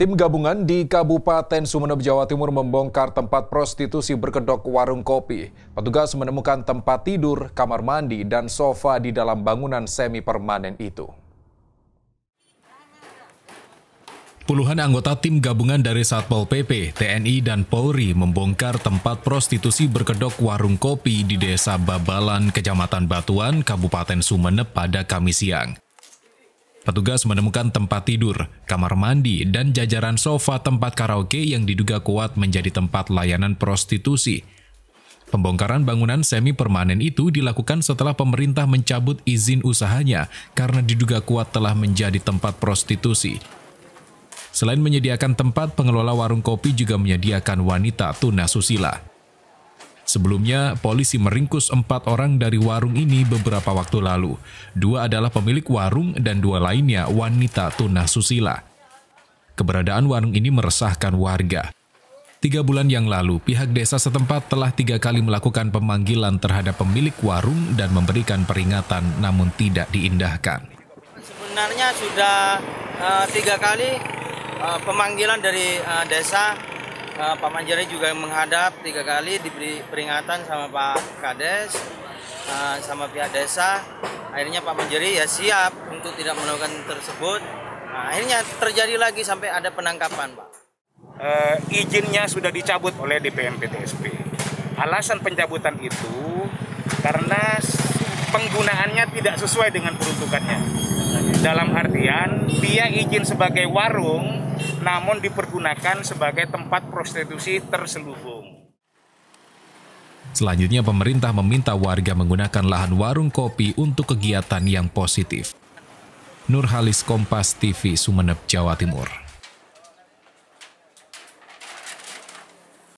Tim gabungan di Kabupaten Sumeneb, Jawa Timur membongkar tempat prostitusi berkedok warung kopi. Petugas menemukan tempat tidur, kamar mandi, dan sofa di dalam bangunan semi permanen itu. Puluhan anggota tim gabungan dari Satpol PP, TNI, dan Polri membongkar tempat prostitusi berkedok warung kopi di Desa Babalan, Kecamatan Batuan, Kabupaten Sumeneb pada Kamis siang. Petugas menemukan tempat tidur, kamar mandi, dan jajaran sofa tempat karaoke yang diduga kuat menjadi tempat layanan prostitusi. Pembongkaran bangunan semi permanen itu dilakukan setelah pemerintah mencabut izin usahanya karena diduga kuat telah menjadi tempat prostitusi. Selain menyediakan tempat, pengelola warung kopi juga menyediakan wanita tuna susila. Sebelumnya, polisi meringkus empat orang dari warung ini beberapa waktu lalu. Dua adalah pemilik warung dan dua lainnya wanita tuna susila. Keberadaan warung ini meresahkan warga. Tiga bulan yang lalu, pihak desa setempat telah tiga kali melakukan pemanggilan terhadap pemilik warung dan memberikan peringatan, namun tidak diindahkan. Sebenarnya sudah uh, tiga kali uh, pemanggilan dari uh, desa uh, Pak Manjari juga menghadap tiga kali diberi peringatan sama Pak Kades uh, sama pihak desa akhirnya Pak Manjari ya siap untuk tidak melakukan tersebut nah, akhirnya terjadi lagi sampai ada penangkapan Pak uh, izinnya sudah dicabut oleh DPM PTSP alasan pencabutan itu karena penggunaannya tidak sesuai dengan peruntukannya dalam artian dia izin sebagai warung namun dipergunakan sebagai tempat prostitusi terselubung. Selanjutnya pemerintah meminta warga menggunakan lahan warung kopi untuk kegiatan yang positif. Nurhalis Kompas TV Sumeneb, Jawa Timur.